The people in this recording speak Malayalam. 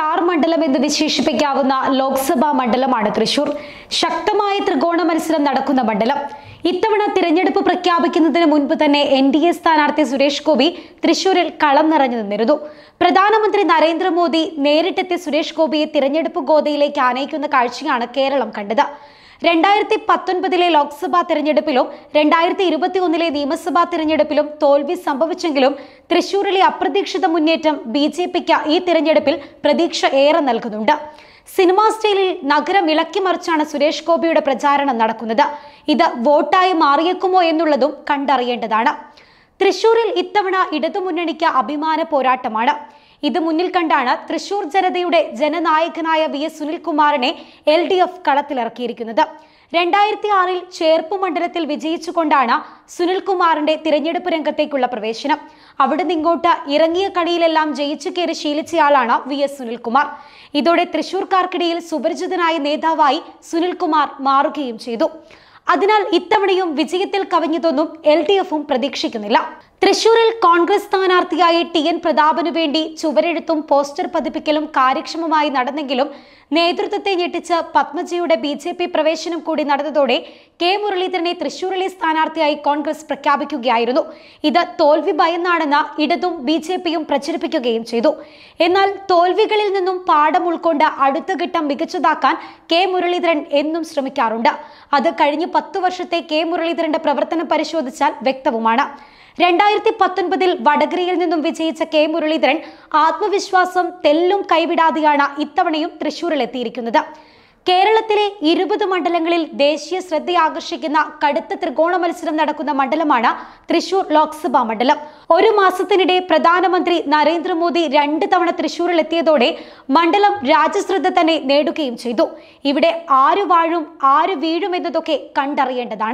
സ്റ്റാർ മണ്ഡലം എന്ന് വിശേഷിപ്പിക്കാവുന്ന ലോക്സഭാ മണ്ഡലമാണ് തൃശൂർ ശക്തമായ ത്രികോണ മത്സരം നടക്കുന്ന മണ്ഡലം ഇത്തവണ തിരഞ്ഞെടുപ്പ് പ്രഖ്യാപിക്കുന്നതിന് മുൻപ് തന്നെ എൻ ഡി എ സ്ഥാനാർത്ഥി സുരേഷ് ഗോപി തൃശൂരിൽ കളം നിറഞ്ഞു നിന്നിരുന്നു പ്രധാനമന്ത്രി നരേന്ദ്രമോദി നേരിട്ടെത്തി സുരേഷ് ഗോപിയെ തിരഞ്ഞെടുപ്പ് ഗോതയിലേക്ക് ആനയിക്കുന്ന കാഴ്ചയാണ് കേരളം കണ്ടത് രണ്ടായിരത്തി പത്തൊൻപതിലെ ലോക്സഭാ തെരഞ്ഞെടുപ്പിലും രണ്ടായിരത്തി ഇരുപത്തിയൊന്നിലെ നിയമസഭാ തെരഞ്ഞെടുപ്പിലും തോൽവി സംഭവിച്ചെങ്കിലും തൃശൂരിലെ അപ്രതീക്ഷിത മുന്നേറ്റം ബി ജെ പിക്ക് ഈ തെരഞ്ഞെടുപ്പിൽ പ്രതീക്ഷ ഏറെ നൽകുന്നുണ്ട് സിനിമാ സ്റ്റൈലിൽ നഗരം ഇളക്കി മറിച്ചാണ് സുരേഷ് ഗോപിയുടെ പ്രചാരണം നടക്കുന്നത് ഇത് വോട്ടായി മാറിയേക്കുമോ എന്നുള്ളതും കണ്ടറിയേണ്ടതാണ് തൃശൂരിൽ ഇത്തവണ ഇടതുമുന്നണിക്ക് അഭിമാന പോരാട്ടമാണ് ഇത് മുന്നിൽ കണ്ടാണ് തൃശൂർ ജനതയുടെ ജനനായകനായ വി എസ് സുനിൽകുമാറിനെ എൽ ഡി എഫ് കളത്തിലിറക്കിയിരിക്കുന്നത് രണ്ടായിരത്തി ആറിൽ ചേർപ്പ് മണ്ഡലത്തിൽ വിജയിച്ചുകൊണ്ടാണ് സുനിൽകുമാറിന്റെ തിരഞ്ഞെടുപ്പ് രംഗത്തേക്കുള്ള പ്രവേശനം അവിടെ നിങ്ങോട്ട് ഇറങ്ങിയ കളിയിലെല്ലാം ജയിച്ചു കയറി ശീലിച്ചയാളാണ് വി എസ് സുനിൽകുമാർ ഇതോടെ തൃശൂർക്കാർക്കിടയിൽ സുപരിചിതനായ നേതാവായി സുനിൽകുമാർ മാറുകയും ചെയ്തു അതിനാൽ ഇത്തവണയും വിജയത്തിൽ കവിഞ്ഞതൊന്നും എൽ ഡി എഫും പ്രതീക്ഷിക്കുന്നില്ല തൃശൂരിൽ കോൺഗ്രസ് സ്ഥാനാർത്ഥിയായി ടി എൻ പ്രതാപനു വേണ്ടി ചുവരെഴുത്തും പോസ്റ്റർ പതിപ്പിക്കലും കാര്യക്ഷമമായി നടന്നെങ്കിലും നേതൃത്വത്തെ ഞെട്ടിച്ച് പത്മജിയുടെ ബി ജെ പി പ്രവേശനം കൂടി നടന്നതോടെ കെ മുരളീധരനെ തൃശൂരിലെ സ്ഥാനാർത്ഥിയായി കോൺഗ്രസ് പ്രഖ്യാപിക്കുകയായിരുന്നു ഇത് തോൽവി ഭയന്നാണെന്ന് ഇടതും ബി ജെ പിയും പ്രചരിപ്പിക്കുകയും ചെയ്തു എന്നാൽ തോൽവികളിൽ നിന്നും പാഠം ഉൾക്കൊണ്ട് അടുത്ത ഘട്ടം മികച്ചതാക്കാൻ കെ മുരളീധരൻ എന്നും ശ്രമിക്കാറുണ്ട് അത് കഴിഞ്ഞ് പത്തു വർഷത്തെ കെ മുരളീധരന്റെ പ്രവർത്തനം പരിശോധിച്ചാൽ വ്യക്തവുമാണ് രണ്ടായിരത്തി പത്തൊൻപതിൽ വടകരയിൽ നിന്നും വിജയിച്ച കെ മുരളീധരൻ ആത്മവിശ്വാസം തെല്ലും കൈവിടാതെയാണ് ഇത്തവണയും തൃശൂരിൽ എത്തിയിരിക്കുന്നത് കേരളത്തിലെ ഇരുപത് മണ്ഡലങ്ങളിൽ ദേശീയ ശ്രദ്ധയാകർഷിക്കുന്ന കടുത്ത ത്രികോണ മത്സരം നടക്കുന്ന മണ്ഡലമാണ് തൃശൂർ ലോക്സഭാ മണ്ഡലം ഒരു മാസത്തിനിടെ പ്രധാനമന്ത്രി നരേന്ദ്രമോദി രണ്ട് തവണ തൃശൂരിൽ എത്തിയതോടെ മണ്ഡലം രാജ്യശ്രദ്ധ തന്നെ നേടുകയും ചെയ്തു ഇവിടെ ആര് വാഴും ആര് വീഴും എന്നതൊക്കെ കണ്ടറിയേണ്ടതാണ്